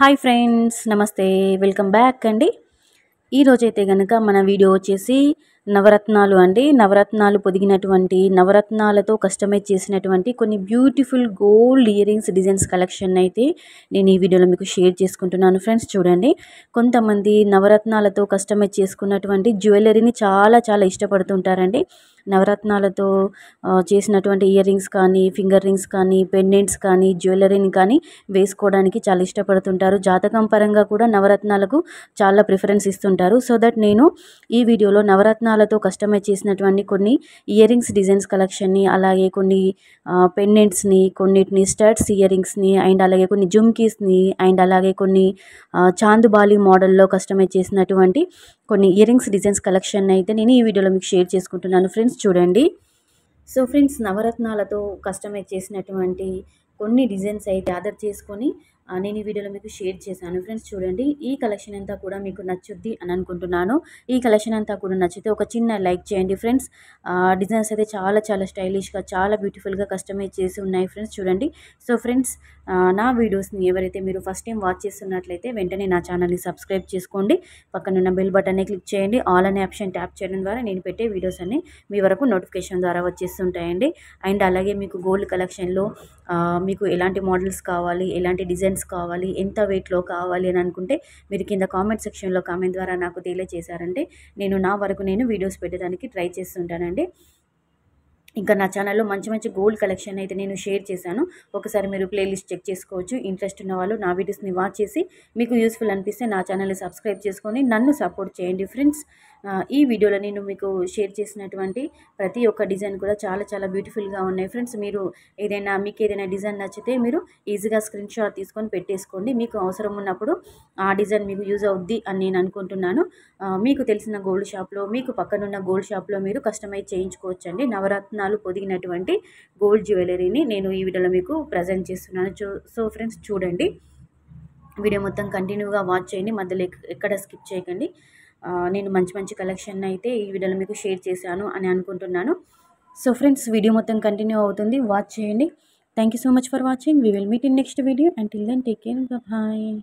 hi friends నమస్తే welcome back అండి ఈరోజైతే కనుక మన వీడియో వచ్చేసి నవరత్నాలు అండి నవరత్నాలు పొదిగినటువంటి నవరత్నాలతో కస్టమైజ్ చేసినటువంటి కొన్ని beautiful gold earrings designs collection అయితే నేను ఈ వీడియోలో మీకు షేర్ చేసుకుంటున్నాను ఫ్రెండ్స్ చూడండి కొంతమంది నవరత్నాలతో కస్టమైజ్ చేసుకున్నటువంటి జ్యువెలరీని చాలా చాలా ఇష్టపడుతుంటారండి నవరత్నాలతో చేసినటువంటి ఇయర్ రింగ్స్ కానీ ఫింగర్ రింగ్స్ కానీ పెండెంట్స్ కానీ జ్యువెలరీని కానీ వేసుకోవడానికి చాలా ఇష్టపడుతుంటారు జాతకం పరంగా కూడా నవరత్నాలకు చాలా ప్రిఫరెన్స్ ఇస్తుంటారు సో దట్ నేను ఈ వీడియోలో నవరత్నాలు నమూనాలతో కస్టమైజ్ చేసినటువంటి కొన్ని ఇయర్ రింగ్స్ డిజైన్స్ కలెక్షన్ని అలాగే కొన్ని పెండెంట్స్ని కొన్నిటిని స్టర్ట్స్ ఇయర్ రింగ్స్ని అండ్ అలాగే కొన్ని జుమ్కీస్ని అండ్ అలాగే కొన్ని చాందుబాలి మోడల్లో కస్టమైజ్ చేసినటువంటి కొన్ని ఇయర్ రింగ్స్ డిజైన్స్ కలెక్షన్ అయితే నేను ఈ వీడియోలో మీకు షేర్ చేసుకుంటున్నాను ఫ్రెండ్స్ చూడండి సో ఫ్రెండ్స్ నవరత్నాలతో కస్టమైజ్ చేసినటువంటి కొన్ని డిజైన్స్ అయితే ఆర్డర్ చేసుకొని నేను ఈ వీడియోలో మీకు షేర్ చేశాను ఫ్రెండ్స్ చూడండి ఈ కలెక్షన్ అంతా కూడా మీకు నచ్చుద్ది అని అనుకుంటున్నాను ఈ కలెక్షన్ అంతా కూడా నచ్చితే ఒక చిన్న లైక్ చేయండి ఫ్రెండ్స్ డిజైన్స్ అయితే చాలా చాలా స్టైలిష్గా చాలా బ్యూటిఫుల్గా కస్టమైజ్ చేసి ఉన్నాయి ఫ్రెండ్స్ చూడండి సో ఫ్రెండ్స్ నా వీడియోస్ని ఎవరైతే మీరు ఫస్ట్ టైం వాచ్ చేస్తున్నట్లయితే వెంటనే నా ఛానల్ని సబ్స్క్రైబ్ చేసుకోండి పక్కనున్న బెల్ బటన్ని క్లిక్ చేయండి ఆల్ అనే ఆప్షన్ ట్యాప్ చేయడం ద్వారా నేను పెట్టే వీడియోస్ అన్ని మీ వరకు నోటిఫికేషన్ ద్వారా వచ్చేస్తుంటాయండి అండ్ అలాగే మీకు గోల్డ్ కలెక్షన్లో మీకు ఎలాంటి మోడల్స్ కావాలి ఎలాంటి డిజైన్ ఐటమ్స్ కావాలి ఎంత వెయిట్లో కావాలి అని అనుకుంటే మీరు కింద కామెంట్ సెక్షన్లో కామెంట్ ద్వారా నాకు తెలియజేశారంటే నేను నా వరకు నేను వీడియోస్ పెట్టడానికి ట్రై చేస్తుంటానండి ఇంకా నా ఛానల్లో మంచి మంచి గోల్డ్ కలెక్షన్ అయితే నేను షేర్ చేశాను ఒకసారి మీరు ప్లేలిస్ట్ చెక్ చేసుకోవచ్చు ఇంట్రెస్ట్ ఉన్న వాళ్ళు నా వీడియోస్ని వాచ్ చేసి మీకు యూస్ఫుల్ అనిపిస్తే నా ఛానల్ని సబ్స్క్రైబ్ చేసుకొని నన్ను సపోర్ట్ చేయండి ఫ్రెండ్స్ ఈ వీడియోలో నేను మీకు షేర్ చేసినటువంటి ప్రతి ఒక్క డిజైన్ కూడా చాలా చాలా బ్యూటిఫుల్గా ఉన్నాయి ఫ్రెండ్స్ మీరు ఏదైనా మీకు ఏదైనా డిజైన్ నచ్చితే మీరు ఈజీగా స్క్రీన్ షాట్ తీసుకొని పెట్టేసుకోండి మీకు అవసరం ఉన్నప్పుడు ఆ డిజైన్ మీకు యూజ్ అవుద్ది అని నేను అనుకుంటున్నాను మీకు తెలిసిన గోల్డ్ షాప్లో మీకు పక్కనున్న గోల్డ్ షాప్లో మీరు కస్టమైజ్ చేయించుకోవచ్చండి నవరత్నాలు పొదిగినటువంటి గోల్డ్ జ్యువెలరీని నేను ఈ వీడియోలో మీకు ప్రజెంట్ చేస్తున్నాను సో ఫ్రెండ్స్ చూడండి వీడియో మొత్తం కంటిన్యూగా వాచ్ చేయండి మధ్యలో ఎక్కడ స్కిప్ చేయకండి నేను మంచి మంచి కలెక్షన్ అయితే ఈ వీడియోలో మీకు షేర్ చేశాను అని అనుకుంటున్నాను సో ఫ్రెండ్స్ వీడియో మొత్తం కంటిన్యూ అవుతుంది వాచ్ చేయండి thank you so much for watching we will meet in next video and till then take care bye